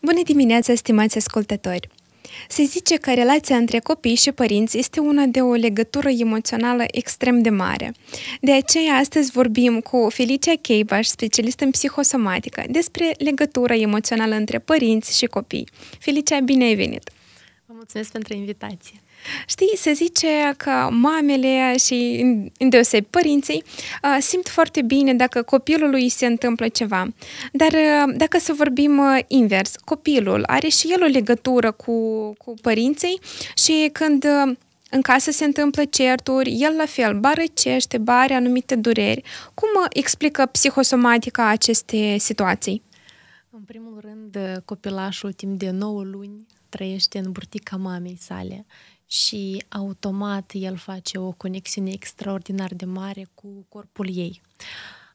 Bună dimineața, stimați ascultători! Se zice că relația între copii și părinți este una de o legătură emoțională extrem de mare. De aceea, astăzi vorbim cu Felicia Cheibaș, specialist în psihosomatică, despre legătura emoțională între părinți și copii. Felicia, bine ai venit! Vă mulțumesc pentru invitație! Știi, se zice că mamele și, îndeosebi, părinții uh, simt foarte bine dacă copilului se întâmplă ceva. Dar uh, dacă să vorbim uh, invers, copilul are și el o legătură cu, cu părinții și când în casă se întâmplă certuri, el la fel, ba răcește, ba are anumite dureri. Cum explică psihosomatica aceste situații? În primul rând, copilașul timp de 9 luni trăiește în burtica mamei sale și automat el face o conexiune extraordinar de mare cu corpul ei.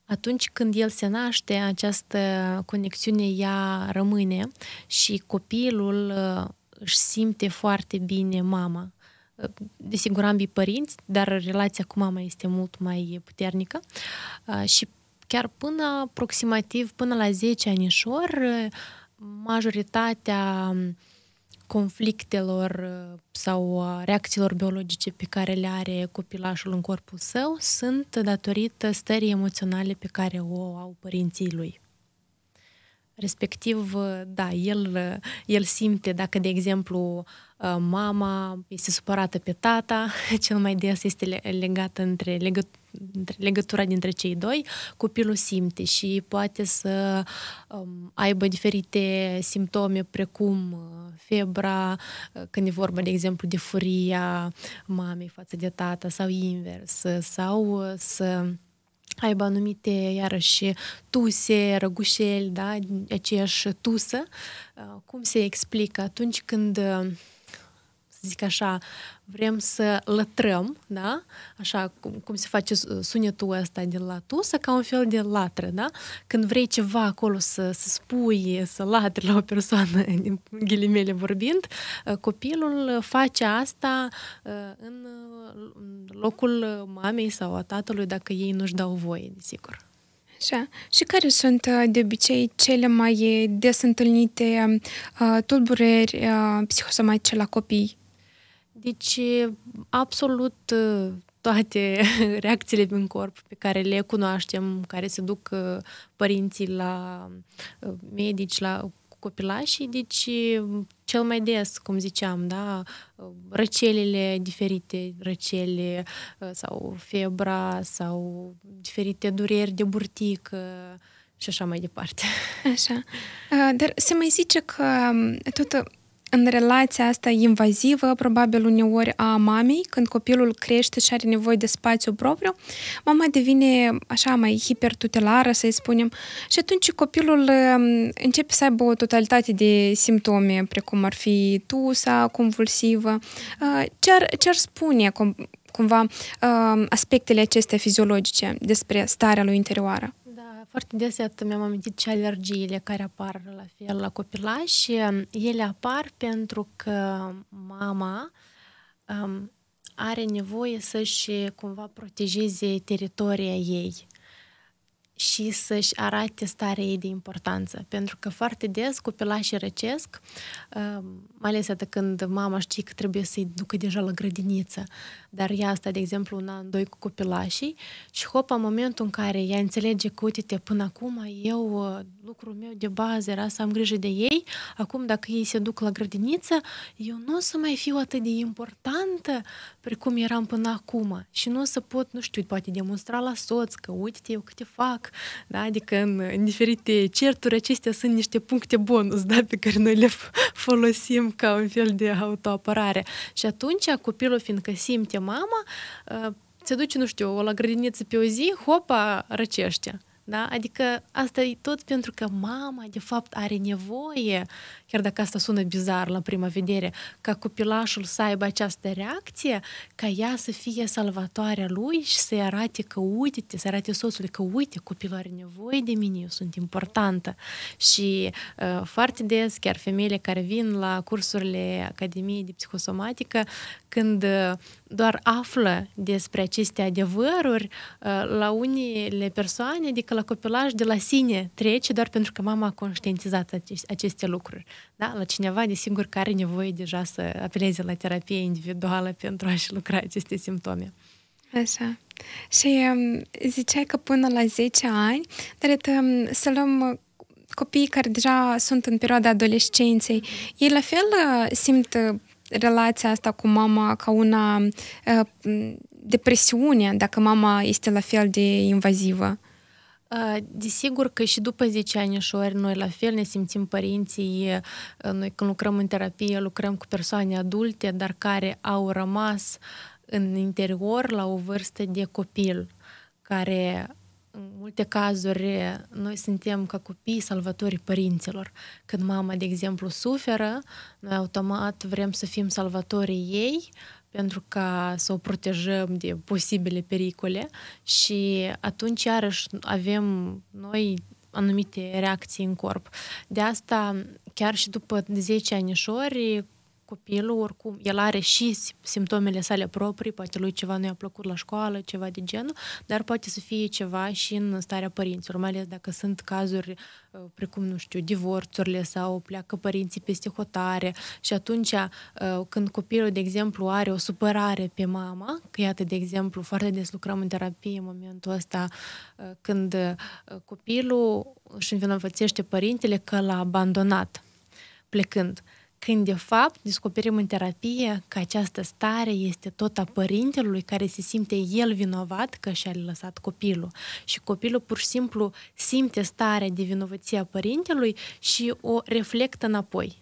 Atunci când el se naște, această conexiune ea rămâne și copilul uh, își simte foarte bine mama. Uh, desigur, ambii părinți, dar relația cu mama este mult mai puternică uh, și chiar până aproximativ, până la 10 anișor, majoritatea uh, conflictelor uh, sau a reacțiilor biologice pe care le are copilașul în corpul său sunt datorită stării emoționale pe care o au părinții lui. Respectiv, uh, da, el, uh, el simte dacă, de exemplu, mama este supărată pe tata, cel mai des este legată între legăt- legătura dintre cei doi, copilul simte și poate să um, aibă diferite simptome precum uh, febra, uh, când e vorba, de exemplu, de furia mamei față de tată sau invers, sau uh, să aibă anumite, iarăși, tuse, răgușeli, da, aceeași tusă. Cum se explică atunci când să zic așa, vrem să lătrăm, da? Așa cum, cum se face uh, sunetul ăsta de la tusă, ca un fel de latră, da? Când vrei ceva acolo să, să spui, să latri la o persoană, din ghilimele vorbind, uh, copilul face asta uh, în locul mamei sau a tatălui, dacă ei nu-și dau voie, desigur. Așa. Și care sunt de obicei cele mai des întâlnite tulburări psihosomatice la copii? Deci, absolut toate reacțiile din corp pe care le cunoaștem, care se duc părinții la medici, la copilașii, deci cel mai des, cum ziceam, da, răcelile diferite, răcele sau febra sau diferite dureri de burtică, și așa mai departe. Așa. Dar se mai zice că tot în relația asta invazivă, probabil uneori a mamei, când copilul crește și are nevoie de spațiu propriu, mama devine așa mai hipertutelară, să-i spunem, și atunci copilul um, începe să aibă o totalitate de simptome, precum ar fi tusa convulsivă. Uh, ce-ar, ce-ar spune cum, cumva um, aspectele acestea fiziologice despre starea lui interioară? Foarte deset mi-am amintit ce alergiile care apar la fel la copilași. Um, ele apar pentru că mama um, are nevoie să-și cumva protejeze teritoria ei și să-și arate starea ei de importanță. Pentru că foarte des copilașii răcesc um, mai ales atât când mama știe că trebuie să-i ducă deja la grădiniță. Dar ea asta, de exemplu, un an, doi cu copilașii și hopa, în momentul în care ea înțelege că, uite până acum eu, uh, lucrul meu de bază era să am grijă de ei, acum dacă ei se duc la grădiniță, eu nu o să mai fiu atât de importantă precum eram până acum și nu o să pot, nu știu, poate demonstra la soț că uite eu câte fac, da? adică în, în diferite certuri acestea sunt niște puncte bonus da? pe care noi le folosim ca un fel de autoapărare. Și atunci copilul, fiindcă simte mama, ă, se duce, nu știu, la grădiniță pe o zi, hopa, răcește. Da? Adică asta e tot pentru că mama, de fapt, are nevoie chiar dacă asta sună bizar la prima vedere, ca copilașul să aibă această reacție, ca ea să fie salvatoarea lui și să-i arate că uite, să arate soțului că uite, copilul are nevoie de mine, eu sunt importantă. Și uh, foarte des, chiar femeile care vin la cursurile Academiei de Psihosomatică, când ă, doar află despre aceste adevăruri, ă, la unele persoane, adică la copilaj, de la sine trece doar pentru că mama a conștientizat aceste lucruri da, la cineva, desigur, care are nevoie deja să apeleze la terapie individuală pentru a-și lucra aceste simptome. Așa. Și um, ziceai că până la 10 ani, dar um, să luăm copiii care deja sunt în perioada adolescenței, ei la fel uh, simt uh, relația asta cu mama ca una uh, de dacă mama este la fel de invazivă? Desigur că și după 10 ani și ori noi la fel ne simțim părinții, noi când lucrăm în terapie, lucrăm cu persoane adulte, dar care au rămas în interior la o vârstă de copil, care în multe cazuri noi suntem ca copii salvatorii părinților. Când mama, de exemplu, suferă, noi automat vrem să fim salvatorii ei, uh, pentru ca să o protejăm de posibile pericole și atunci iarăși avem noi anumite reacții în corp. De asta, chiar și după 10 anișori, copilul, oricum, el are și simptomele sale proprii, poate lui ceva nu i-a plăcut la școală, ceva de genul, dar poate să fie ceva și în starea părinților, mai ales dacă sunt cazuri uh, precum, nu știu, divorțurile sau pleacă părinții peste hotare și atunci uh, când copilul, de exemplu, are o supărare pe mama, că iată, de exemplu, foarte des lucrăm în terapie în momentul ăsta uh, când copilul își învinovățește părintele că l-a abandonat plecând. Uh, când de fapt descoperim în terapie că această stare este tot a părintelui care se simte el vinovat că și-a lăsat copilul. Și copilul pur și simplu simte starea de vinovăție a părintelui și o reflectă înapoi.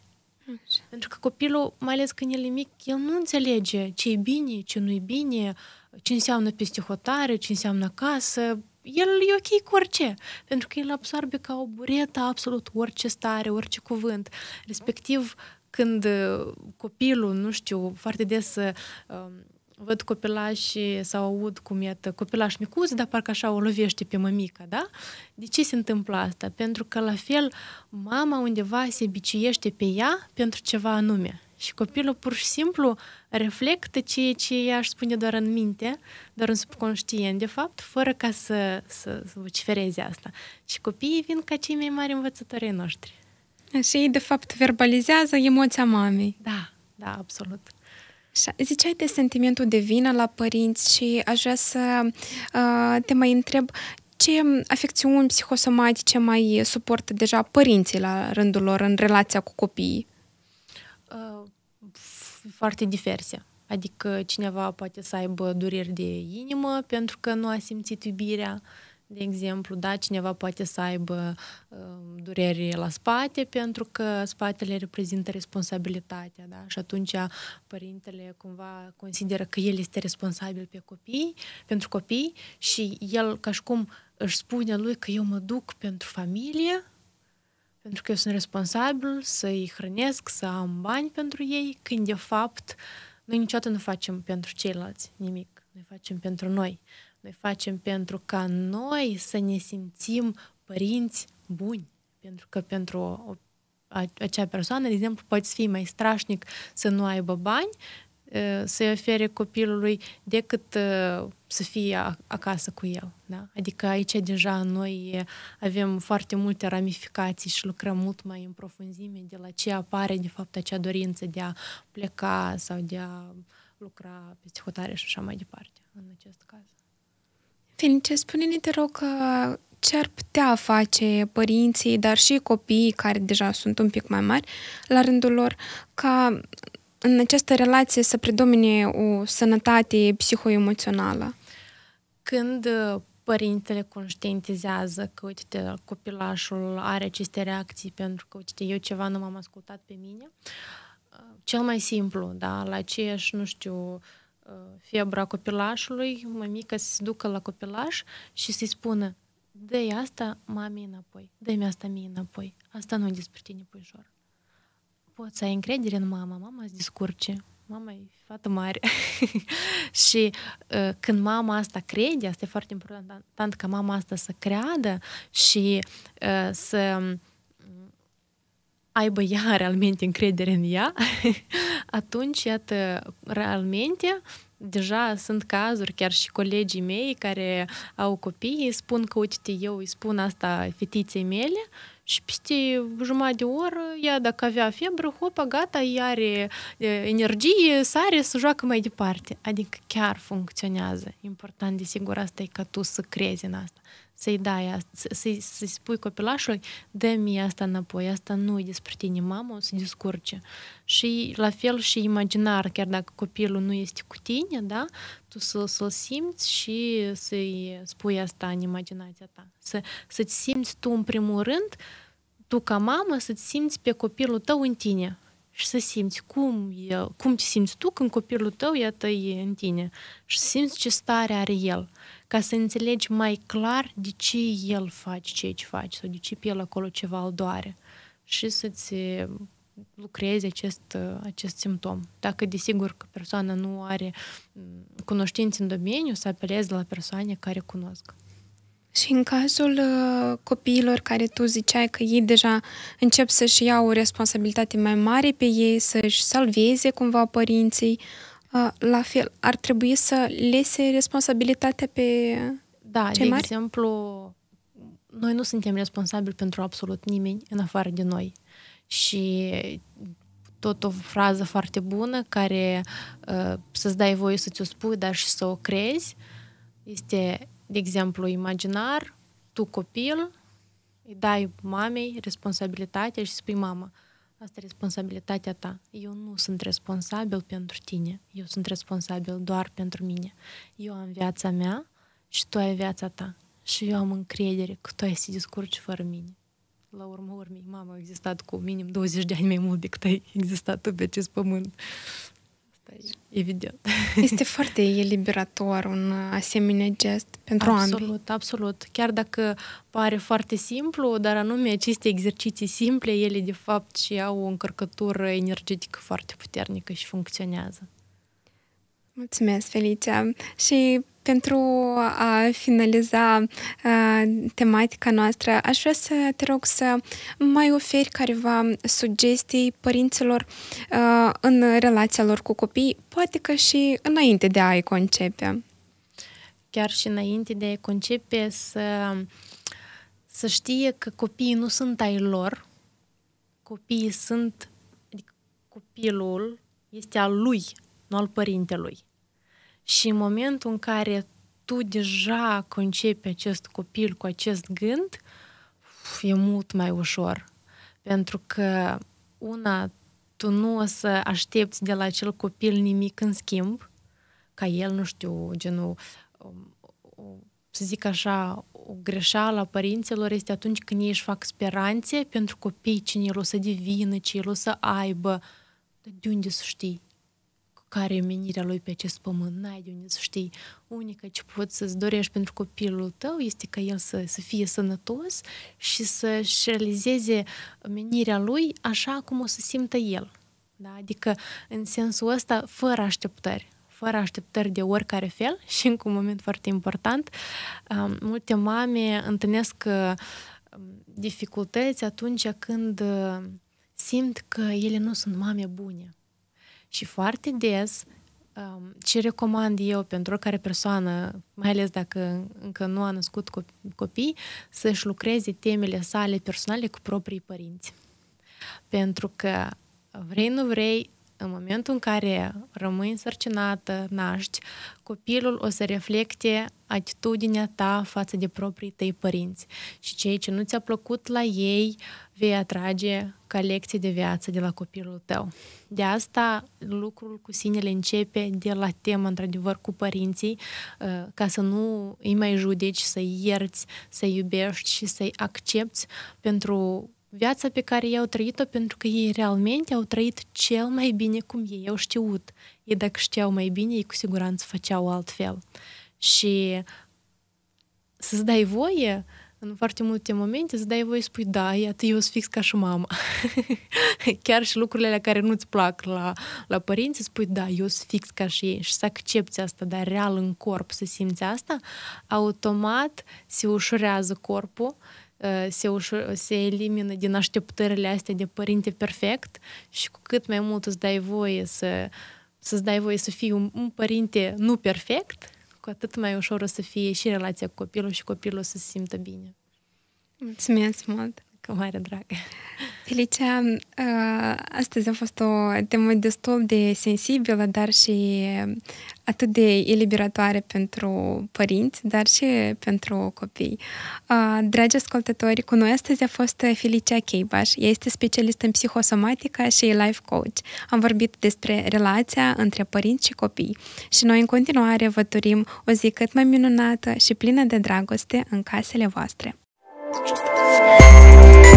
Așa. Pentru că copilul, mai ales când el e mic, el nu înțelege ce e bine, ce nu e bine, ce înseamnă peste hotare, ce înseamnă casă, el e ok cu orice, pentru că el absorbe ca o buretă absolut orice stare, orice cuvânt. Respectiv, uh, când uh, copilul, nu știu, foarte des uh, um, văd copilași sau aud cum, e copilaș micuț, dar parcă așa o lovește pe mămica, da? De ce se întâmplă asta? Pentru că la fel mama undeva se biciuiește pe ea pentru ceva anume. Și copilul pur și simplu reflectă ceea ce ea își spune doar în minte, doar în subconștient, de fapt, fără ca să, să, să vocifereze asta. Și copiii vin ca cei mai mari învățători noștri. Și ei, de fapt, verbalizează emoția mamei. Da, da, absolut. Ziceai de sentimentul de vină la părinți și aș vrea să uh, te mai întreb ce afecțiuni psihosomatice mai suportă deja părinții la rândul lor în relația cu copiii? Uh, foarte diverse. Adică cineva poate să aibă dureri de inimă pentru că nu a simțit iubirea, uh, de exemplu, da, cineva poate să aibă uh, dureri la spate pentru că spatele reprezintă responsabilitatea, da? Și atunci părintele cumva consideră că el este responsabil pe copii, pentru copii și el ca și cum își spune lui că eu mă duc pentru familie, pentru că eu sunt responsabil să-i hrănesc, să am bani pentru ei, când de fapt noi niciodată nu facem pentru ceilalți nimic, noi facem pentru noi. Noi facem pentru ca noi să ne simțim părinți buni. Pentru că pentru o, a, acea persoană, de exemplu, poate fi mai strașnic să nu aibă bani, să-i ofere copilului decât să fie acasă cu el. Da? Adică aici deja noi avem foarte multe ramificații și lucrăm mult mai în profunzime de la ce apare de fapt acea dorință de a pleca sau de a lucra pe hotare și așa mai departe în acest caz spune-ne, te rog, ce ar putea face părinții, dar și copiii care deja sunt un pic mai mari, la rândul lor, ca în această relație să predomine o sănătate psihoemoțională? Când uh, părintele conștientizează că, uite, copilașul are aceste reacții pentru că, uite, eu ceva nu m-am ascultat pe mine, uh, cel mai simplu, da, la aceeași, nu știu, uh, febra copilașului, mămica să se ducă la copilaș și să-i spună dă asta mamei înapoi, dă-mi asta mie înapoi, asta nu despre tine, puișor. Poți să ai încredere în mama, mama îți descurce, mama e fată mare. și uh, când mama asta crede, asta e foarte important ca mama asta să creadă și uh, să aibă ea realmente încredere în ea, atunci, iată, realmente deja sunt cazuri, chiar și colegii mei care au copii, spun că, uite, eu îi spun asta fetiței mele și peste jumătate de oră, ea dacă avea febră, hopa, gata, ea are energie, sare să joacă mai departe. Adică chiar funcționează. Important, desigur, asta e ca tu să crezi în asta să-i dai, să-i, să-i spui copilașului, dă-mi asta înapoi, asta nu e despre tine, mama o să discurce. Și la fel și imaginar, chiar dacă copilul nu este cu tine, da, tu să, să-l simți și să-i spui asta în imaginația ta. Să, să-ți simți tu, în primul rând, tu ca mamă, să-ți simți pe copilul tău în tine și să simți cum, e, cum te simți tu când copilul tău, iată, e în tine și să simți ce stare are el ca să înțelegi mai clar de ce el face ceea ce faci sau de ce pe el acolo ceva îl doare și să-ți eh, lucrezi acest, eh, acest simptom. Dacă desigur că persoana nu are mm, cunoștințe în domeniu, să apelezi la persoane care cunosc. Și în cazul uh, copiilor care tu ziceai că ei deja încep să-și iau o responsabilitate mai mare pe ei, să-și salveze cumva părinții, uh, la fel, ar trebui să lese responsabilitatea pe Da, cei de mari? exemplu, noi nu suntem responsabili pentru absolut nimeni în afară de noi. Și tot o frază foarte bună care ă, să-ți dai voie să ți-o spui, dar și să o crezi, este, de exemplu, imaginar, tu copil, îi dai mamei responsabilitatea și spui mama, Asta e responsabilitatea ta. Eu nu sunt responsabil pentru tine. Eu sunt responsabil doar pentru mine. Eu am viața mea și tu ai viața ta. Și eu am încredere că tu ai să descurci fără mine. La urmă urmei, mama a existat cu minim 20 de ani mai mult decât ai existat tu pe acest pământ asta păi, e evident. Este foarte eliberator un asemenea gest pentru absolut, ambii. Absolut, absolut. Chiar dacă pare foarte simplu, dar anume aceste exerciții simple, ele de fapt și au o încărcătură energetică foarte puternică și funcționează. Mulțumesc, Felicia! Și pentru a finaliza tematica noastră, aș vrea să te rog să mai oferi careva sugestii părinților în relația lor cu copii, poate că și înainte de a-i concepe. Chiar și înainte de a-i concepe să, să știe că copiii nu sunt ai lor, copiii sunt, adică copilul este al lui, nu al părintelui. Și în momentul în care tu deja concepi acest copil cu acest gând, e mult mai ușor. Pentru că, una, tu nu o să aștepți de la acel copil nimic în schimb, ca el, nu știu, genul, um, să zic așa, o greșeală a părinților este atunci când ei își fac speranțe pentru copii, cine el o să devină, ce el o să aibă. Dar de unde să știi? care e menirea lui pe acest pământ, n-ai de unde să știi. Unica ce poți să-ți dorești pentru copilul tău este ca el să, să fie sănătos și să-și realizeze menirea lui așa cum o să simtă el. Da? Adică în sensul ăsta, fără așteptări fără așteptări de oricare fel și încă un moment foarte important, multe mame întâlnesc um, dificultăți atunci când uh, simt că ele nu sunt mame bune. Și foarte des, um, ce recomand eu pentru oricare persoană, mai ales dacă încă nu a născut copii, să-și lucreze temele sale personale cu proprii părinți. Pentru că vrei, nu vrei, în momentul în care rămâi însărcinată, naști, copilul o să reflecte atitudinea ta față de proprii tăi părinți. Și ceea ce nu ți-a plăcut la ei, vei atrage ca lecție de viață de la copilul tău. De asta lucrul cu sinele începe de la temă, într-adevăr, cu părinții, ă, ca să nu îi mai judeci, să-i ierți, să-i iubești și să-i accepti pentru viața pe care ei au trăit-o pentru că ei realmente au trăit cel mai bine cum ei au știut. Ei dacă știau mai bine, ei cu siguranță făceau altfel. Și să-ți dai voie în foarte multe momente, să dai voie să spui, da, iată, eu sunt fix ca și mama. Chiar și lucrurile alea care nu-ți plac la, la părinți, spui, da, eu sunt fix ca și ei și să accepti asta, dar real în corp să simți asta, automat se ușurează corpul se, ușor, se elimină din așteptările astea de părinte perfect și cu cât mai mult îți dai voie să, să-ți dai voie să fii un, un părinte nu perfect, cu atât mai ușor o să fie și relația cu copilul și copilul să se simtă bine. Mulțumesc mult! cu mare drag. Felicia, uh, astăzi a fost o temă destul de sensibilă, dar și atât de eliberatoare pentru părinți, dar și pentru copii. Uh, dragi ascultători, cu noi astăzi a fost Felicia Cheibaș. Ea este specialist în psihosomatică și life coach. Am vorbit despre relația între părinți și copii și noi în continuare vă dorim o zi cât mai minunată și plină de dragoste în casele voastre. Thank you.